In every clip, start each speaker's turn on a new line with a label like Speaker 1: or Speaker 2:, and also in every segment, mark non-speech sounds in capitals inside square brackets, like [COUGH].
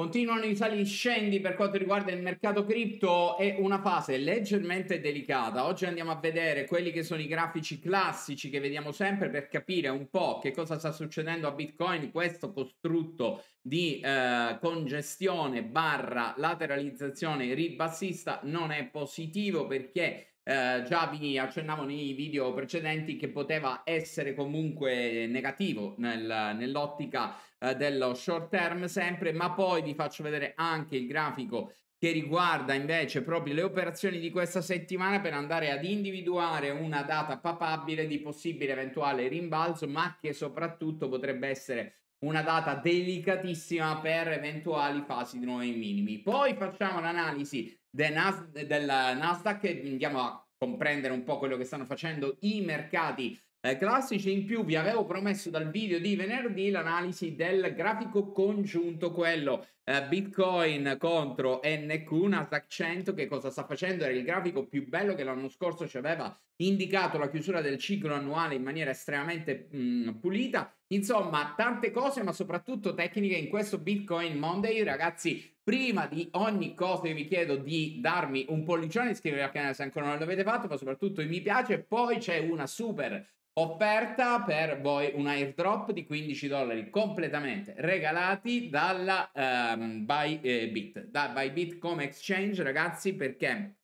Speaker 1: Continuano i sali scendi per quanto riguarda il mercato cripto, è una fase leggermente delicata. Oggi andiamo a vedere quelli che sono i grafici classici che vediamo sempre per capire un po' che cosa sta succedendo a Bitcoin, questo costrutto di eh, congestione barra lateralizzazione ribassista non è positivo perché eh, già vi accennavo nei video precedenti che poteva essere comunque negativo nel, nell'ottica eh, dello short term sempre, ma poi vi faccio vedere anche il grafico che riguarda invece proprio le operazioni di questa settimana per andare ad individuare una data papabile di possibile eventuale rimbalzo, ma che soprattutto potrebbe essere una data delicatissima per eventuali fasi di nuovi minimi. Poi facciamo l'analisi del, Nas- del Nasdaq e andiamo a comprendere un po' quello che stanno facendo i mercati eh, classici. In più vi avevo promesso dal video di venerdì l'analisi del grafico congiunto, quello eh, Bitcoin contro NQ, Nasdaq 100, che cosa sta facendo? Era il grafico più bello che l'anno scorso ci aveva indicato la chiusura del ciclo annuale in maniera estremamente mh, mm, pulita. Insomma, tante cose, ma soprattutto tecniche in questo Bitcoin Monday. Ragazzi, prima di ogni cosa vi chiedo di darmi un pollicione, iscrivervi al canale se ancora non l'avete fatto, ma soprattutto mi piace. Poi c'è una super Offerta per voi un airdrop di 15 dollari completamente regalati dalla um, ehm, Bybit, eh, da Bybit come exchange ragazzi perché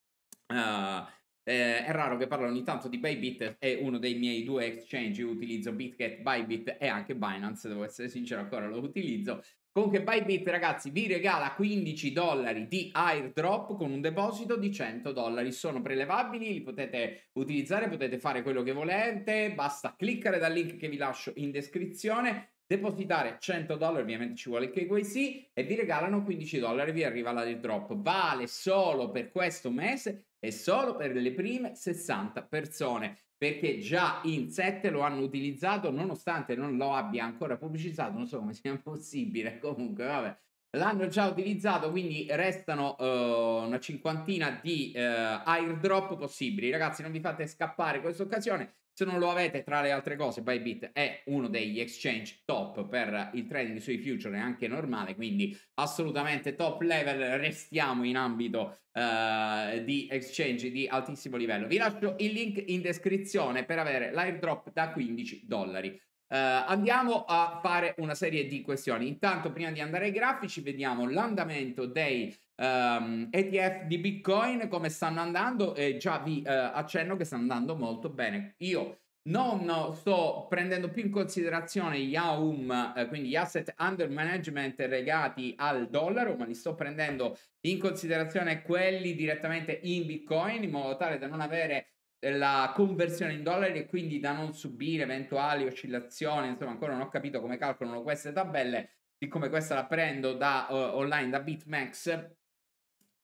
Speaker 1: uh, eh, è raro che parlo ogni tanto di Bybit, è uno dei miei due exchange, io utilizzo BitGet, Bybit e anche Binance, devo essere sincero ancora lo utilizzo Comunque che Bybit ragazzi vi regala 15 dollari di airdrop con un deposito di 100 dollari. Sono prelevabili, li potete utilizzare, potete fare quello che volete, basta cliccare dal link che vi lascio in descrizione depositare 100 dollari, ovviamente ci vuole il KYC, e vi regalano 15 dollari, vi arriva l'airdrop. Vale solo per questo mese e solo per le prime 60 persone perché già in 7 lo hanno utilizzato nonostante non lo abbia ancora pubblicizzato, non so come sia possibile, [LAUGHS] comunque vabbè, L'hanno già utilizzato, quindi restano uh, una cinquantina di uh, airdrop possibili. Ragazzi, non vi fate scappare questa occasione. Se non lo avete, tra le altre cose, Bybit è uno degli exchange top per il trading sui future e anche normale, quindi assolutamente top level, restiamo in ambito uh, di exchange di altissimo livello. Vi lascio il link in descrizione per avere l'airdrop da 15 dollari. Uh, andiamo a fare una serie di questioni. Intanto, prima di andare ai grafici, vediamo l'andamento dei um, ehm, ETF di Bitcoin, come stanno andando. E già vi uh, accenno che stanno andando molto bene. Io non sto prendendo più in considerazione gli AUM, eh, quindi gli asset under management legati al dollaro, ma li sto prendendo in considerazione quelli direttamente in Bitcoin in modo tale da non avere la conversione in dollari e quindi da non subire eventuali oscillazioni, insomma ancora non ho capito come calcolano queste tabelle, siccome questa la prendo da uh, online da BitMEX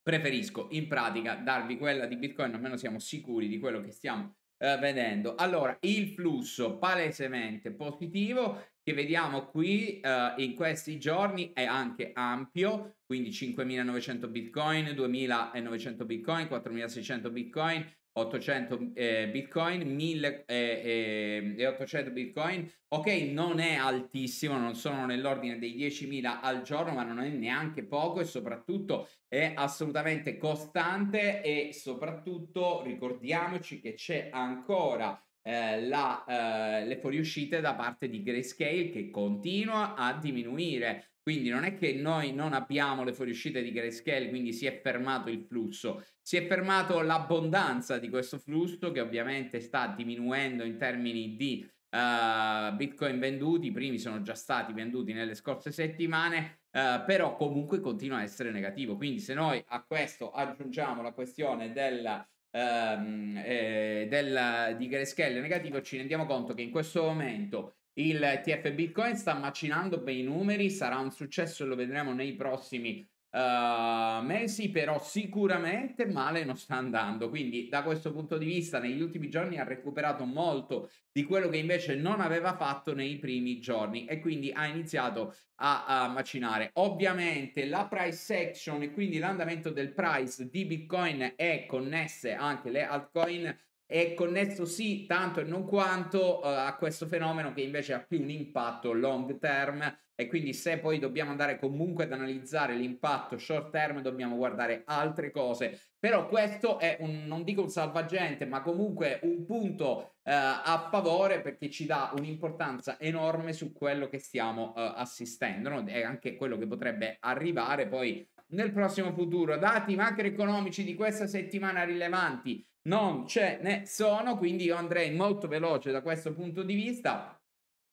Speaker 1: preferisco in pratica darvi quella di Bitcoin almeno siamo sicuri di quello che stiamo uh, vedendo. Allora, il flusso palesemente positivo che vediamo qui uh, in questi giorni è anche ampio, quindi 5.900 bitcoin, 2.900 bitcoin, 4.600 bitcoin, 800 eh, bitcoin, 1000 eh, eh, 800 bitcoin, ok non è altissimo, non sono nell'ordine dei 10.000 al giorno ma non è neanche poco e soprattutto è assolutamente costante e soprattutto ricordiamoci che c'è ancora eh, la, eh, le fuoriuscite da parte di Grayscale che continua a diminuire quindi non è che noi non abbiamo le fuoriuscite di grayscale, quindi si è fermato il flusso, si è fermato l'abbondanza di questo flusso che ovviamente sta diminuendo in termini di uh, bitcoin venduti, i primi sono già stati venduti nelle scorse settimane, uh, però comunque continua a essere negativo. Quindi se noi a questo aggiungiamo la questione della ehm, eh, del, di Grayscale negativo, ci rendiamo conto che in questo momento il TF Bitcoin sta macinando bei numeri, sarà un successo, lo vedremo nei prossimi Uh, eh, Messi però sicuramente male non sta andando quindi da questo punto di vista negli ultimi giorni ha recuperato molto di quello che invece non aveva fatto nei primi giorni e quindi ha iniziato a, a macinare ovviamente la price action e quindi l'andamento del price di bitcoin è connesse anche le altcoin è connesso sì tanto e non quanto uh, a questo fenomeno che invece ha più un impatto long term e quindi se poi dobbiamo andare comunque ad analizzare l'impatto short term dobbiamo guardare altre cose però questo è un non dico un salvagente ma comunque un punto uh, a favore perché ci dà un'importanza enorme su quello che stiamo uh, assistendo no? e anche quello che potrebbe arrivare poi nel prossimo futuro. Dati macroeconomici di questa settimana rilevanti non ce ne sono, quindi io andrei molto veloce da questo punto di vista.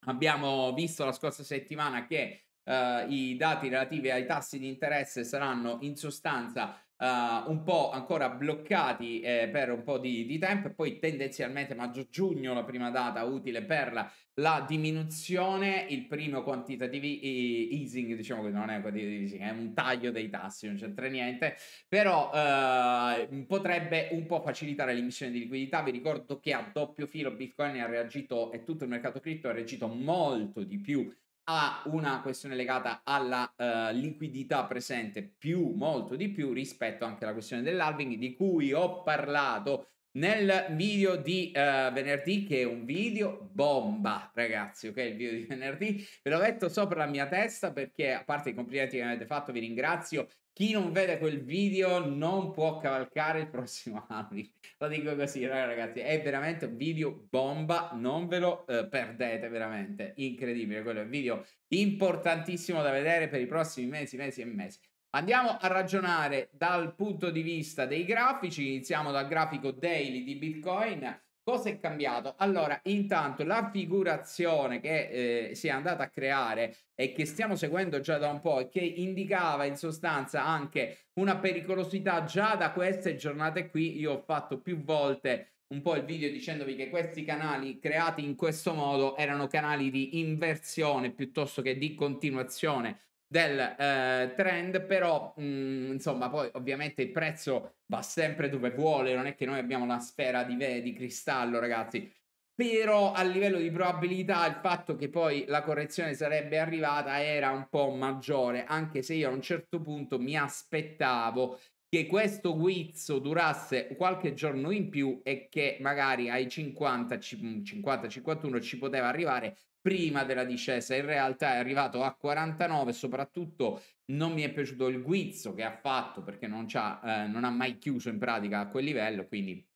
Speaker 1: Abbiamo visto la scorsa settimana che eh, i dati relativi ai tassi di interesse saranno in sostanza Uh, un po' ancora bloccati eh, per un po' di, di, tempo e poi tendenzialmente maggio-giugno la prima data utile per la, la diminuzione, il primo quantitative easing, diciamo che non è un quantitative easing, è un taglio dei tassi, non c'entra niente, però uh, potrebbe un po' facilitare l'emissione di liquidità, vi ricordo che a doppio filo Bitcoin ha reagito e tutto il mercato cripto ha reagito molto di più ha una questione legata alla uh, liquidità presente più, molto di più rispetto anche alla questione dell'halving di cui ho parlato nel video di uh, venerdì, che è un video bomba, ragazzi, ok? Il video di venerdì ve l'ho letto sopra la mia testa perché, a parte i complimenti che mi avete fatto, vi ringrazio. Chi non vede quel video non può cavalcare il prossimo [LAUGHS] anno. Lo dico così, ragazzi, è veramente un video bomba, non ve lo eh, perdete, veramente incredibile. Quello è un video importantissimo da vedere per i prossimi mesi, mesi e mesi. Andiamo a ragionare dal punto di vista dei grafici, iniziamo dal grafico daily di Bitcoin. Cosa è cambiato? Allora, intanto la figurazione che eh, si è andata a creare e che stiamo seguendo già da un po' e che indicava in sostanza anche una pericolosità già da queste giornate qui, io ho fatto più volte un po' il video dicendovi che questi canali creati in questo modo erano canali di inversione piuttosto che di continuazione del eh, trend, però mh, mm, insomma poi ovviamente il prezzo va sempre dove vuole, non è che noi abbiamo una sfera di, di cristallo ragazzi, però a livello di probabilità il fatto che poi la correzione sarebbe arrivata era un po' maggiore, anche se io a un certo punto mi aspettavo che questo guizzo durasse qualche giorno in più e che magari ai 50, 50, 51 ci poteva arrivare prima della discesa, in realtà è arrivato a 49 soprattutto non mi è piaciuto il guizzo che ha fatto perché non, eh, non ha mai chiuso in pratica a quel livello, quindi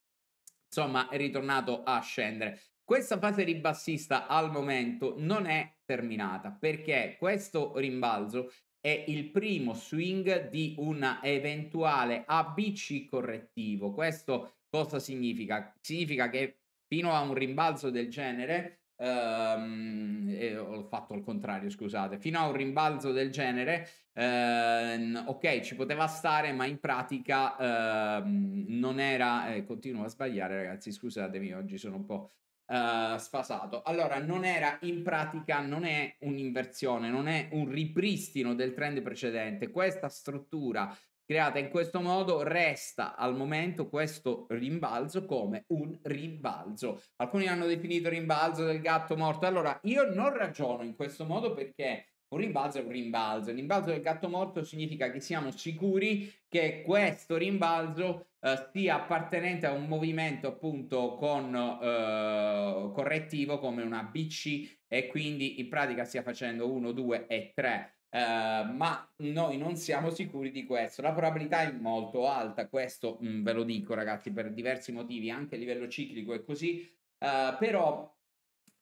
Speaker 1: insomma è ritornato a scendere. Questa fase ribassista al momento non è terminata perché questo rimbalzo è il primo swing di un eventuale ABC correttivo. Questo cosa significa? Significa che fino a un rimbalzo del genere Um, e ho fatto il contrario, scusate, fino a un rimbalzo del genere, ehm, ok, ci poteva stare, ma in pratica ehm, non era. Eh, continuo a sbagliare, ragazzi. Scusatemi, oggi sono un po'. Eh, sfasato allora non era in pratica non è un'inversione non è un ripristino del trend precedente questa struttura creata in questo modo resta al momento questo rimbalzo come un rimbalzo. Alcuni hanno definito rimbalzo del gatto morto. Allora, io non ragiono in questo modo perché un rimbalzo è un rimbalzo. Il rimbalzo del gatto morto significa che siamo sicuri che questo rimbalzo eh, sia appartenente a un movimento appunto con eh, correttivo come una BC e quindi in pratica stia facendo 1, 2 e 3 eh, ma noi non siamo sicuri di questo. La probabilità è molto alta, questo mh, mm, ve lo dico ragazzi per diversi motivi, anche a livello ciclico è così, uh, però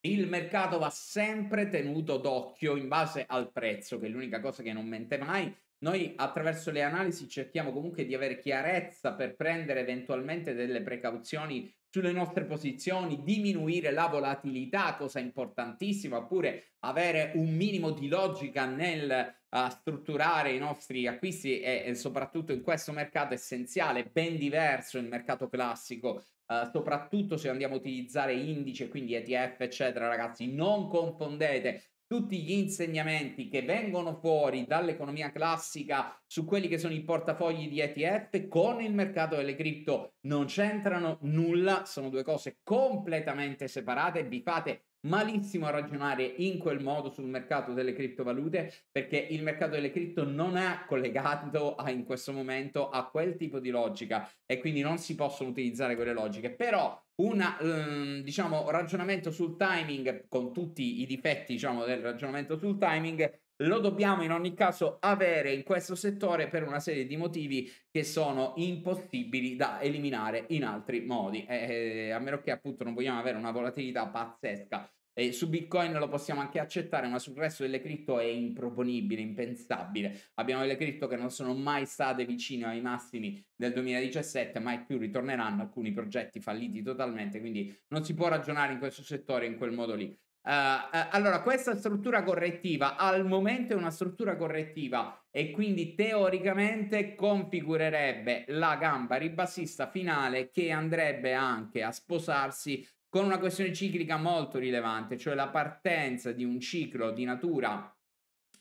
Speaker 1: il mercato va sempre tenuto d'occhio in base al prezzo, che è l'unica cosa che non mente mai noi attraverso le analisi cerchiamo comunque di avere chiarezza per prendere eventualmente delle precauzioni sulle nostre posizioni, diminuire la volatilità, cosa importantissima, oppure avere un minimo di logica nel uh, strutturare i nostri acquisti e, e, soprattutto in questo mercato essenziale, ben diverso il mercato classico, uh, soprattutto se andiamo a utilizzare indice, quindi ETF, eccetera, ragazzi, non confondete tutti gli insegnamenti che vengono fuori dall'economia classica su quelli che sono i portafogli di ETF con il mercato delle cripto non c'entrano nulla, sono due cose completamente separate, vi fate malissimo a ragionare in quel modo sul mercato delle criptovalute perché il mercato delle cripto non è collegato a, in questo momento a quel tipo di logica e quindi non si possono utilizzare quelle logiche però un ehm, diciamo ragionamento sul timing con tutti i difetti diciamo del ragionamento sul timing lo dobbiamo in ogni caso avere in questo settore per una serie di motivi che sono impossibili da eliminare in altri modi, eh, eh a meno che appunto non vogliamo avere una volatilità pazzesca. Eh, su Bitcoin lo possiamo anche accettare, ma sul resto delle cripto è improponibile, impensabile. Abbiamo delle cripto che non sono mai state vicine ai massimi del 2017, mai più ritorneranno alcuni progetti falliti totalmente, quindi non si può ragionare in questo settore in quel modo lì. Uh, allora, questa struttura correttiva al momento è una struttura correttiva e quindi teoricamente configurerebbe la gamba ribassista finale che andrebbe anche a sposarsi con una questione ciclica molto rilevante, cioè la partenza di un ciclo di natura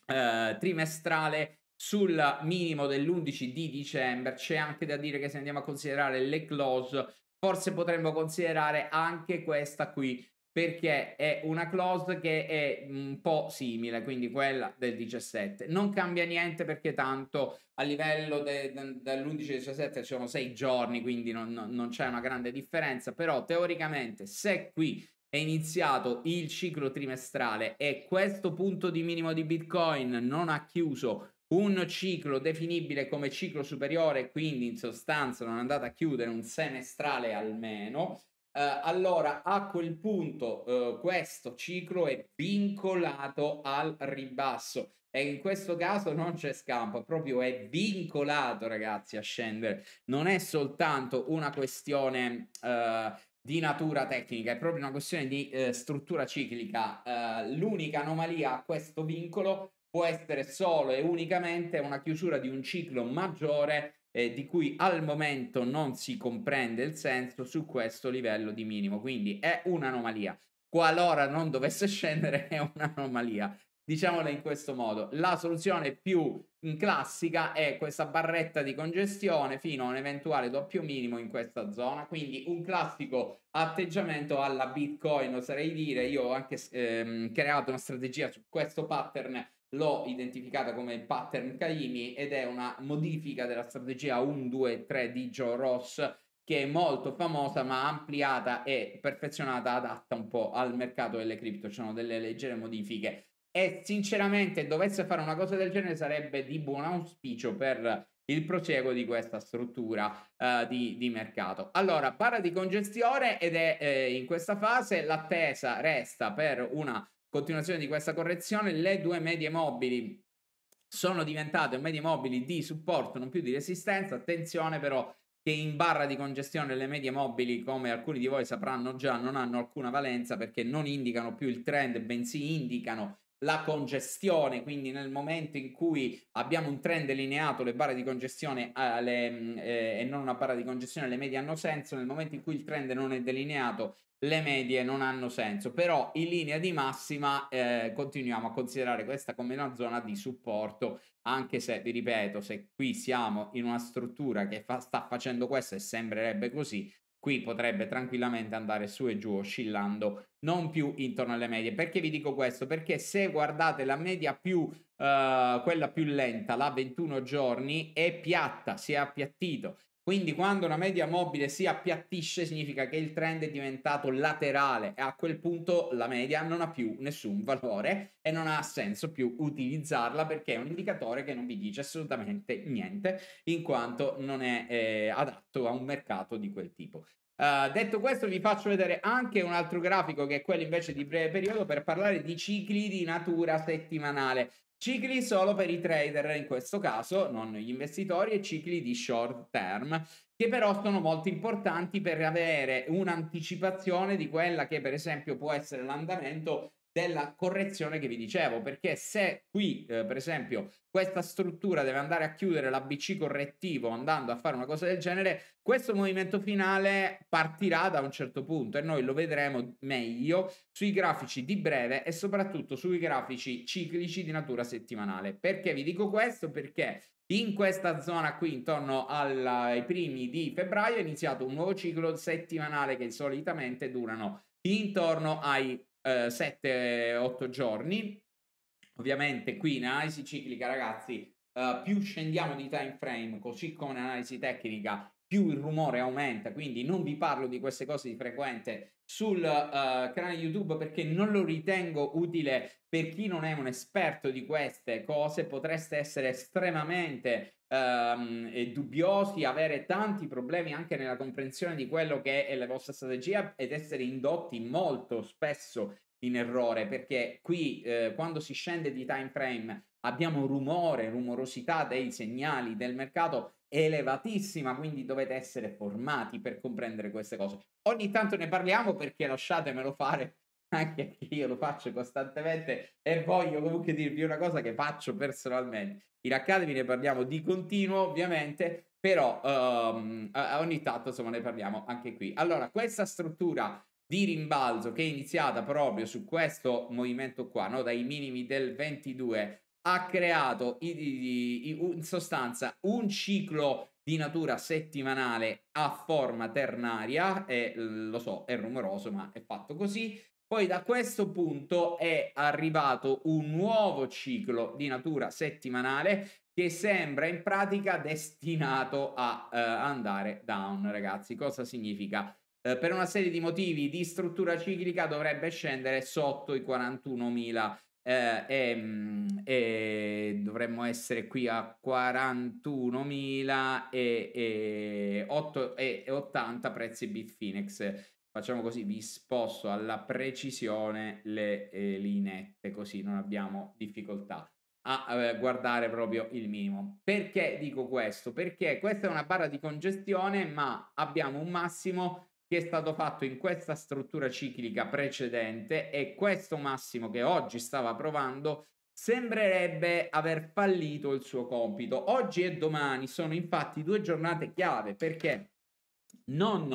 Speaker 1: uh, trimestrale sul minimo dell'11 di dicembre. C'è anche da dire che se andiamo a considerare le close, forse potremmo considerare anche questa qui perché è una clause che è un po' simile, quindi quella del 17. Non cambia niente perché tanto a livello de, de, dell'11-17 ci sono sei giorni, quindi non, non c'è una grande differenza, però teoricamente se qui è iniziato il ciclo trimestrale e questo punto di minimo di Bitcoin non ha chiuso un ciclo definibile come ciclo superiore, quindi in sostanza non è andato a chiudere un semestrale almeno, Uh, allora, a quel punto uh, questo ciclo è vincolato al ribasso e in questo caso non c'è scampo, proprio è vincolato ragazzi a scendere. Non è soltanto una questione uh, di natura tecnica, è proprio una questione di struttura ciclica. l'unica anomalia a questo vincolo può essere solo e unicamente una chiusura di un ciclo maggiore eh, di cui al momento non si comprende il senso su questo livello di minimo. Quindi è un'anomalia. Qualora non dovesse [LAUGHS] scendere è un'anomalia. Diciamola in questo modo. La soluzione più classica è questa barretta di congestione fino a un eventuale doppio minimo in questa zona. Quindi un classico atteggiamento alla Bitcoin, oserei dire. Io ho anche ehm, creato una strategia su questo pattern l'ho identificata come il pattern Kaimi ed è una modifica della strategia 1, 2, 3 di Joe Ross che è molto famosa ma ampliata e perfezionata adatta un po' al mercato delle cripto, ci sono delle leggere modifiche e sinceramente dovesse fare una cosa del genere sarebbe di buon auspicio per il prosieguo di questa struttura uh, di, di, mercato. Allora, parla di congestione ed è eh, in questa fase l'attesa resta per una continuazione di questa correzione, le due medie mobili sono diventate medie mobili di supporto, non più di resistenza. Attenzione però che in barra di congestione le medie mobili, come alcuni di voi sapranno già, non hanno alcuna valenza perché non indicano più il trend, bensì indicano la congestione, quindi nel momento in cui abbiamo un trend delineato, le barre di congestione eh, le, mm, eh, e non una barra di congestione, le medie hanno senso, nel momento in cui il trend non è delineato, le medie non hanno senso, però in linea di massima eh, continuiamo a considerare questa come una zona di supporto, anche se, vi ripeto, se qui siamo in una struttura che fa, sta facendo questo e sembrerebbe così, qui potrebbe tranquillamente andare su e giù oscillando non più intorno alle medie perché vi dico questo perché se guardate la media più eh, quella più lenta la 21 giorni è piatta si è appiattito quindi quando una media mobile si appiattisce significa che il trend è diventato laterale e a quel punto la media non ha più nessun valore e non ha senso più utilizzarla perché è un indicatore che non vi dice assolutamente niente in quanto non è eh, adatto a un mercato di quel tipo. Uh, detto questo, vi faccio vedere anche un altro grafico che è quello invece di breve periodo per parlare di cicli di natura settimanale. Cicli solo per i trader in questo caso, non gli investitori, e cicli di short term, che però sono molto importanti per avere un'anticipazione di quella che per esempio può essere l'andamento della correzione che vi dicevo, perché se qui, eh, per esempio, questa struttura deve andare a chiudere l'ABC correttivo andando a fare una cosa del genere, questo movimento finale partirà da un certo punto e noi lo vedremo meglio sui grafici di breve e soprattutto sui grafici ciclici di natura settimanale. Perché vi dico questo? Perché in questa zona qui, intorno alla, ai primi di febbraio, è iniziato un nuovo ciclo settimanale che solitamente durano intorno ai eh, 7-8 giorni. Ovviamente qui in analisi ciclica, ragazzi, eh, più scendiamo di time frame, così come in analisi tecnica, più il rumore aumenta, quindi non vi parlo di queste cose di frequente sul uh, canale YouTube perché non lo ritengo utile per chi non è un esperto di queste cose, potreste essere estremamente ehm, e dubbiosi, avere tanti problemi anche nella comprensione di quello che è la vostra strategia ed essere indotti molto spesso in errore, perché qui eh, quando si scende di time frame abbiamo rumore, rumorosità dei segnali del mercato elevatissima, quindi dovete essere formati per comprendere queste cose. Ogni tanto ne parliamo perché lasciatemelo fare anche che [LAUGHS] io lo faccio costantemente e voglio comunque dirvi una cosa che faccio personalmente. In Academy ne parliamo di continuo, ovviamente, però um, ogni tanto insomma ne parliamo anche qui. Allora, questa struttura di rimbalzo che è iniziata proprio su questo movimento qua, no? dai minimi del 22, ha creato in sostanza un ciclo di natura settimanale a forma ternaria, e lo so, è rumoroso, ma è fatto così, poi da questo punto è arrivato un nuovo ciclo di natura settimanale che sembra in pratica destinato a uh, andare down, ragazzi. Cosa significa? Uh, per una serie di motivi di struttura ciclica dovrebbe scendere sotto i 41.000 eh, e, ehm, e, dovremmo essere qui a e, 80 prezzi Bitfinex facciamo così, vi sposto alla precisione le eh, lineette, così non abbiamo difficoltà a eh, guardare proprio il minimo. Perché dico questo? Perché questa è una barra di congestione, ma abbiamo un massimo che è stato fatto in questa struttura ciclica precedente e questo massimo che oggi stava provando sembrerebbe aver fallito il suo compito. Oggi e domani sono infatti due giornate chiave perché non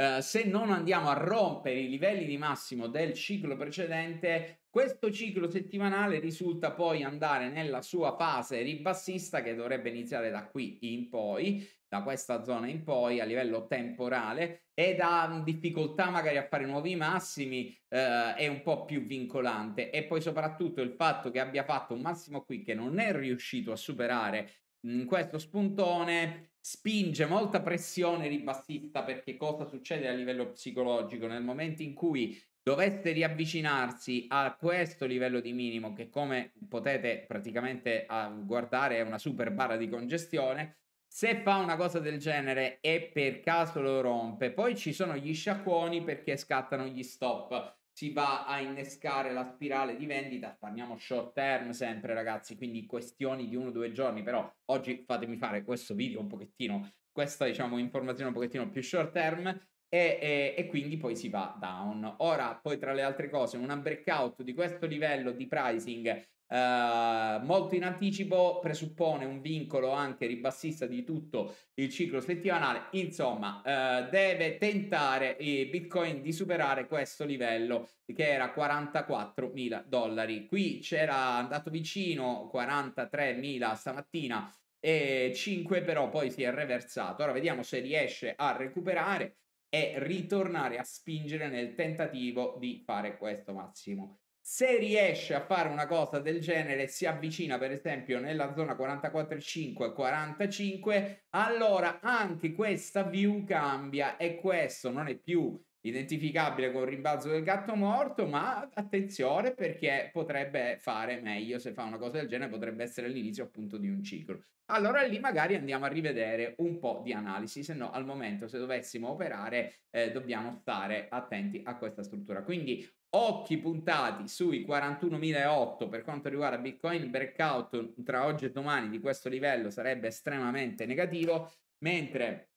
Speaker 1: eh, se non andiamo a rompere i livelli di massimo del ciclo precedente, questo ciclo settimanale risulta poi andare nella sua fase ribassista che dovrebbe iniziare da qui in poi, da questa zona in poi a livello temporale ed ha difficoltà magari a fare nuovi massimi, eh, è un po' più vincolante e poi soprattutto il fatto che abbia fatto un massimo qui che non è riuscito a superare in mm, questo spuntone spinge molta pressione ribassista perché cosa succede a livello psicologico nel momento in cui dovesse riavvicinarsi a questo livello di minimo che come potete praticamente guardare è una super barra di congestione se fa una cosa del genere e per caso lo rompe poi ci sono gli sciacquoni perché scattano gli stop si va a innescare la spirale di vendita, parliamo short term sempre ragazzi, quindi questioni di uno o due giorni, però oggi fatemi fare questo video un pochettino, questa diciamo informazione un pochettino più short term e, e, e quindi poi si va down. Ora poi tra le altre cose una breakout di questo livello di pricing Uh, molto in anticipo presuppone un vincolo anche ribassista di tutto il ciclo settimanale insomma uh, deve tentare i bitcoin di superare questo livello che era 44 mila dollari qui c'era andato vicino 43 mila stamattina e 5 però poi si è reversato ora vediamo se riesce a recuperare e ritornare a spingere nel tentativo di fare questo massimo se riesce a fare una cosa del genere, si avvicina per esempio nella zona 44,5-45, allora anche questa view cambia e questo non è più identificabile con il rimbalzo del gatto morto, ma attenzione perché potrebbe fare meglio se fa una cosa del genere, potrebbe essere l'inizio appunto di un ciclo. Allora lì magari andiamo a rivedere un po' di analisi, se no al momento se dovessimo operare eh, dobbiamo stare attenti a questa struttura. Quindi occhi puntati sui 41.008 per quanto riguarda Bitcoin, il breakout tra oggi e domani di questo livello sarebbe estremamente negativo, mentre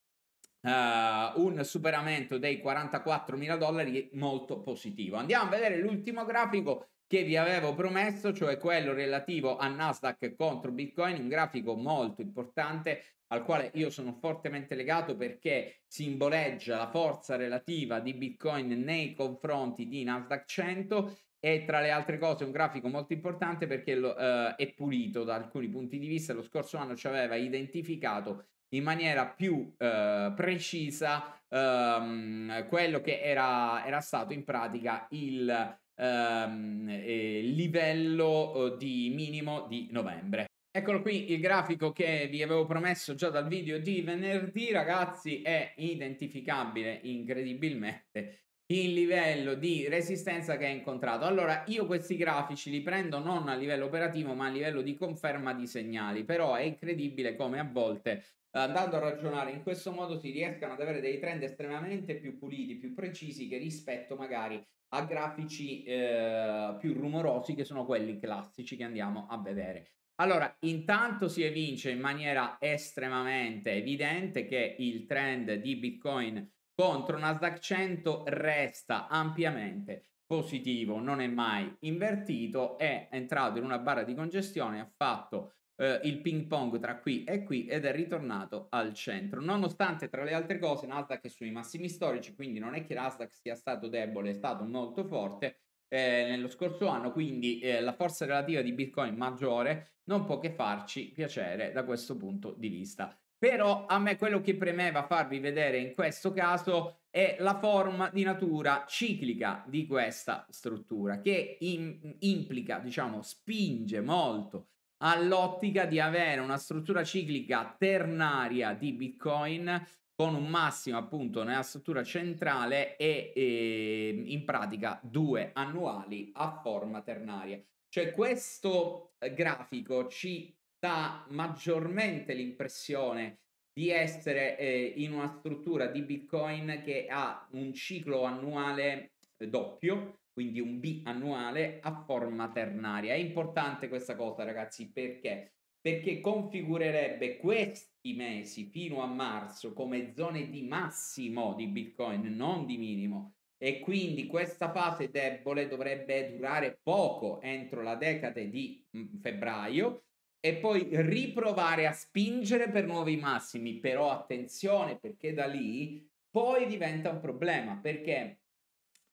Speaker 1: Uh, un superamento dei 44 mila dollari molto positivo. Andiamo a vedere l'ultimo grafico che vi avevo promesso, cioè quello relativo a Nasdaq contro Bitcoin, un grafico molto importante al quale io sono fortemente legato perché simboleggia la forza relativa di Bitcoin nei confronti di Nasdaq 100 e tra le altre cose un grafico molto importante perché lo, eh, è pulito da alcuni punti di vista. Lo scorso anno ci aveva identificato in maniera più eh, precisa ehm, quello che era, era, stato in pratica il ehm, eh, livello di minimo di novembre. Eccolo qui il grafico che vi avevo promesso già dal video di venerdì, ragazzi, è identificabile incredibilmente il livello di resistenza che ha incontrato. Allora, io questi grafici li prendo non a livello operativo, ma a livello di conferma di segnali, però è incredibile come a volte andando a ragionare in questo modo si riescano ad avere dei trend estremamente più puliti, più precisi che rispetto magari a grafici eh, più rumorosi che sono quelli classici che andiamo a vedere. Allora, intanto si evince in maniera estremamente evidente che il trend di Bitcoin contro Nasdaq 100 resta ampiamente positivo, non è mai invertito, è entrato in una barra di congestione, ha fatto eh, il ping pong tra qui e qui ed è ritornato al centro. Nonostante tra le altre cose Nasdaq è sui massimi storici, quindi non è che Nasdaq sia stato debole, è stato molto forte, eh, nello scorso anno, quindi eh, la forza relativa di Bitcoin maggiore non può che farci piacere da questo punto di vista. Però a me quello che premeva farvi vedere in questo caso è la forma di natura ciclica di questa struttura che in, implica, diciamo, spinge molto all'ottica di avere una struttura ciclica ternaria di Bitcoin con un massimo appunto nella struttura centrale e, e ehm, in pratica due annuali a forma ternaria. Cioè questo eh, grafico ci dà maggiormente l'impressione di essere eh, in una struttura di Bitcoin che ha un ciclo annuale eh, doppio quindi un B annuale a forma ternaria. È importante questa cosa, ragazzi, perché? Perché configurerebbe questi mesi fino a marzo come zone di massimo di Bitcoin, non di minimo. E quindi questa fase debole dovrebbe durare poco entro la decade di mm, febbraio e poi riprovare a spingere per nuovi massimi. Però attenzione perché da lì poi diventa un problema perché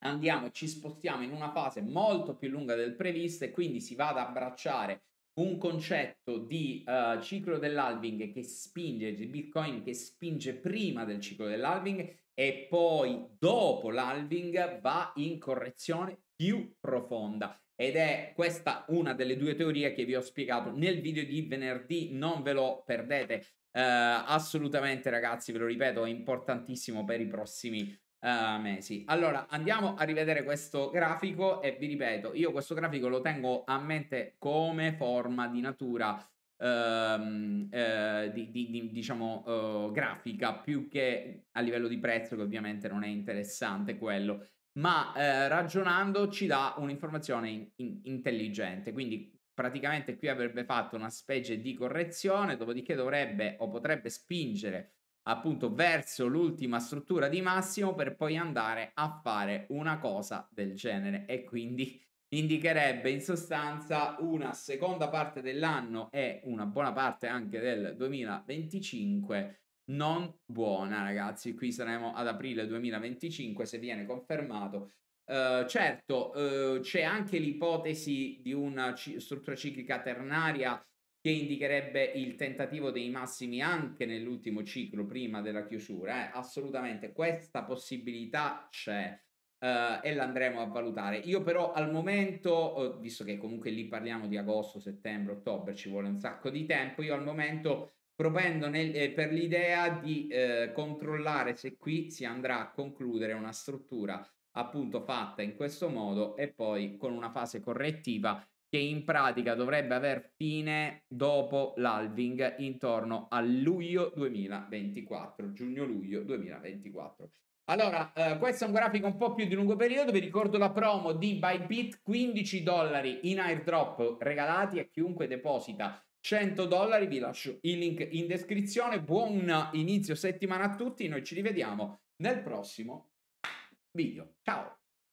Speaker 1: andiamo e ci spostiamo in una fase molto più lunga del previsto e quindi si va ad abbracciare un concetto di uh, ciclo dell'alving che spinge, di Bitcoin che spinge prima del ciclo dell'alving e poi dopo l'alving va in correzione più profonda. Ed è questa una delle due teorie che vi ho spiegato nel video di venerdì, non ve lo perdete. Uh, assolutamente ragazzi, ve lo ripeto, è importantissimo per i prossimi Uh, eh, mesi. Allora andiamo a rivedere questo grafico e vi ripeto, io questo grafico lo tengo a mente come forma di natura. Ehm, eh, di, di, di, diciamo eh, grafica più che a livello di prezzo che ovviamente non è interessante quello ma eh, ragionando ci dà un'informazione in, in, intelligente quindi praticamente qui avrebbe fatto una specie di correzione dopodiché dovrebbe o potrebbe spingere appunto verso l'ultima struttura di massimo per poi andare a fare una cosa del genere e quindi indicherebbe in sostanza una seconda parte dell'anno e una buona parte anche del 2025 non buona ragazzi qui saremo ad aprile 2025 se viene confermato Uh, certo, uh, c'è anche l'ipotesi di una c- struttura ciclica ternaria che indicherebbe il tentativo dei massimi anche nell'ultimo ciclo prima della chiusura. Eh? Assolutamente, questa possibilità c'è. Uh, e l'andremo a valutare. Io però al momento, eh, visto che comunque lì parliamo di agosto, settembre, ottobre, ci vuole un sacco di tempo, io al momento propendo nel, eh, per l'idea di eh, controllare se qui si andrà a concludere una struttura appunto fatta in questo modo e poi con una fase correttiva che in pratica dovrebbe aver fine dopo l'alving intorno a luglio 2024, giugno-luglio 2024. Allora, eh, questo è un grafico un po' più di lungo periodo, vi ricordo la promo di Bybit, 15 dollari in airdrop regalati a chiunque deposita 100 dollari, vi lascio il link in descrizione, buon inizio settimana a tutti, noi ci rivediamo nel prossimo video, ciao!